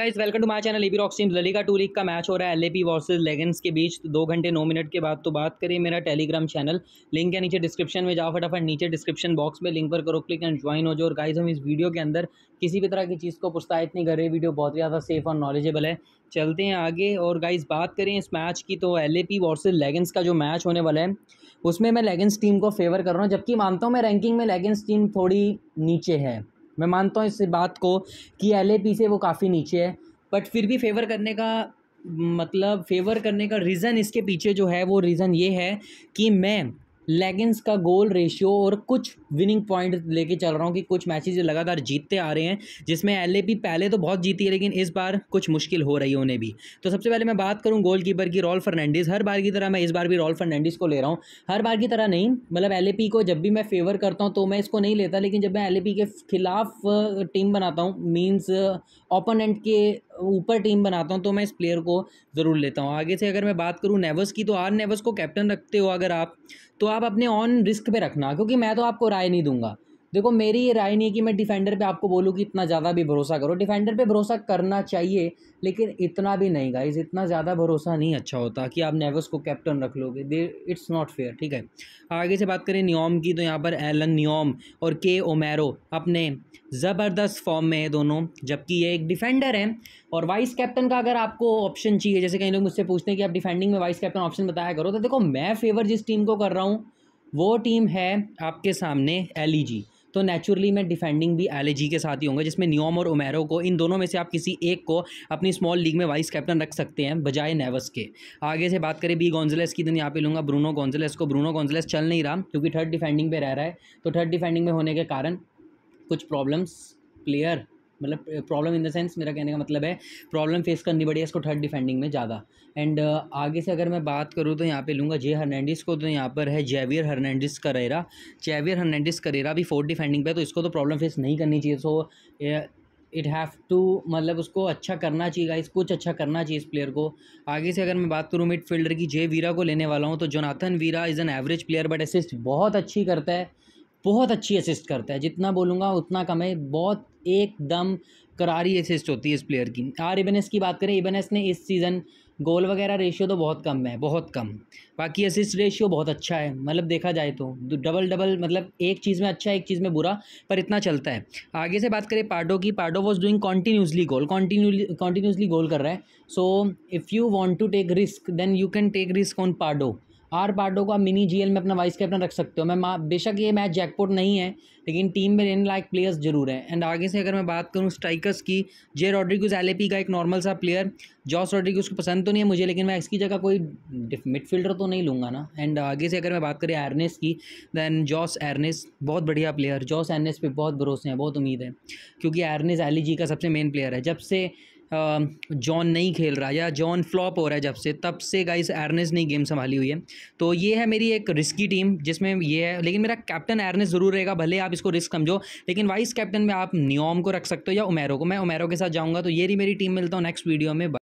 guys welcome to my channel बी रॉक team La Liga two league का मैच हो रहा है एलएपी वर्सेस लेगेंस के बीच तो दो घंटे नौ मिनट के बाद तो बात करें मेरा टेलीग्राम चैनल लिंक है नीचे डिस्क्रिप्शन में जाओ फटाफट नीचे डिस्क्रिप्शन बॉक्स में लिंक पर करो क्लिक एंड ज्वाइन हो जाओ और गाइज हम इस वीडियो के अंदर किसी भी तरह की चीज़ को प्रोत्साहित नहीं कर रहे वीडियो बहुत ज़्यादा सेफ और नॉलेजेबल है चलते हैं आगे और गाइज बात करें इस मैच की तो L A P versus Leganes का जो मैच होने वाला है उसमें मैं लेगेंस टीम को फेवर कर रहा हूँ जबकि मानता हूँ मैं रैंकिंग में लेगेंस टीम थोड़ी नीचे है मैं मानता हूँ इस बात को कि एल से वो काफ़ी नीचे है बट फिर भी फेवर करने का मतलब फेवर करने का रीज़न इसके पीछे जो है वो रीज़न ये है कि मैं लेगिंग्स का गोल रेशियो और कुछ विनिंग पॉइंट लेके चल रहा हूँ कि कुछ मैचेस लगातार जीतते आ रहे हैं जिसमें एल पहले तो बहुत जीती है लेकिन इस बार कुछ मुश्किल हो रही है उन्हें भी तो सबसे पहले मैं बात करूँ गोल कीपर की रॉल फर्नैंडिस हर बार की तरह मैं इस बार भी रॉल फर्नैंडिस को ले रहा हूँ हर बार की तरह नहीं मतलब एल को जब भी मैं फेवर करता हूँ तो मैं इसको नहीं लेता लेकिन जब मैं एल के खिलाफ टीम बनाता हूँ मीन्स ओपोनेंट के ऊपर टीम बनाता हूँ तो मैं इस प्लेयर को ज़रूर लेता हूँ आगे से अगर मैं बात करूँ नेवस की तो आर नेवस को कैप्टन रखते हो अगर आप तो आप अपने ऑन रिस्क पे रखना क्योंकि मैं तो आपको राय नहीं दूंगा देखो मेरी ये राय नहीं है कि मैं डिफेंडर पे आपको बोलूँ कि इतना ज़्यादा भी भरोसा करो डिफेंडर पे भरोसा करना चाहिए लेकिन इतना भी नहीं गाइज इतना ज़्यादा भरोसा नहीं अच्छा होता कि आप नेवस को कैप्टन रख लोगे दे इट्स नॉट फेयर ठीक है आगे से बात करें नियोम की तो यहाँ पर एलन नियोम और के ओमेरो अपने ज़बरदस्त फॉर्म में है दोनों जबकि ये एक डिफेंडर हैं और वाइस कैप्टन का अगर आपको ऑप्शन चाहिए जैसे कई लोग मुझसे पूछते हैं कि आप डिफेंडिंग में वाइस कैप्टन ऑप्शन बताया करो तो देखो मैं फेवर जिस टीम को कर रहा हूँ वो टीम है आपके सामने एल e तो नेचुरली मैं डिफेंडिंग भी एल e के साथ ही होंगे जिसमें न्योम और उमेरो को इन दोनों में से आप किसी एक को अपनी स्मॉल लीग में वाइस कैप्टन रख सकते हैं बजाय नेवस के आगे से बात करें बी गोंजलेस की दिन तो यहाँ पे लूँगा ब्रूनो गोंजलेस को ब्रूनो गोंजलेस चल नहीं रहा क्योंकि थर्ड डिफेंडिंग पर रह रहा है तो थर्ड डिफेंडिंग में होने के कारण कुछ प्रॉब्लम्स प्लेयर मतलब प्रॉब्लम इन द सेंस मेरा कहने का मतलब है प्रॉब्लम फेस करनी पड़ी है इसको थर्ड डिफेंडिंग में ज़्यादा एंड आगे से अगर मैं बात करूँ तो यहाँ पे लूँगा जे हर्नैंडिस को तो यहाँ पर है Javier Hernandez Carrera Javier Hernandez Carrera भी फोर्थ डिफेंडिंग पे तो इसको तो प्रॉब्लम फेस नहीं करनी चाहिए सो इट हैव टू मतलब उसको अच्छा करना चाहिए गाइस कुछ अच्छा करना चाहिए इस प्लेयर को आगे से अगर मैं बात करूँ मिड फील्डर की जे वीरा को लेने वाला हूँ तो Jonathan Viera is an average player but assist बहुत अच्छी करता है बहुत अच्छी असिस्ट करता है जितना बोलूँगा उतना कम है बहुत एकदम करारी असिस्ट होती है इस प्लेयर की आर हाँ, इबनस की बात करें इबनस ने इस सीज़न गोल वगैरह रेशियो तो बहुत कम है बहुत कम बाकी असिस्ट रेशियो बहुत अच्छा है मतलब देखा जाए तो डबल डबल मतलब एक चीज़ में अच्छा एक चीज़ में बुरा पर इतना चलता है आगे से बात करें पार्डो की Pardo was doing continuously goal continue continuously goal कर रहा है so if you want to take risk then you can take risk on Pardo or Pardo को आप मिनी जी में अपना वाइस कैप्टन रख सकते हो मैं बेशक ये मैच जैकपोर्ट नहीं है लेकिन टीम में रहने लायक प्लेयर्स जरूर हैं एंड आगे से अगर मैं बात करूँ स्ट्राइकर्स की जे रॉड्रिक्यूज एलेपी का एक नॉर्मल सा प्लेयर जॉस रॉड्रिगस को पसंद तो नहीं है मुझे लेकिन मैं इसकी जगह कोई मिडफील्डर तो नहीं लूँगा ना एंड आगे से अगर मैं बात करें एरनेस की दैन जॉस एरनेस बहुत बढ़िया प्लेयर जॉस एरनेस पर बहुत भरोसे हैं बहुत उम्मीद है क्योंकि एरनेस एल जी का सबसे मेन प्लेयर है जब से जॉन नहीं खेल रहा या जॉन फ्लॉप हो रहा है जब से तब से गाइस एरनेस ने गेम संभाली हुई है तो ये है मेरी एक रिस्की टीम जिसमें ये है लेकिन मेरा कैप्टन एरनेस ज़रूर रहेगा भले आप इसको रिस्क समझो लेकिन वाइस कैप्टन में आप नियोम को रख सकते हो या उमेरो को मैं उमेरो के साथ जाऊँगा तो ये मेरी टीम मिलता हूँ नेक्स्ट वीडियो में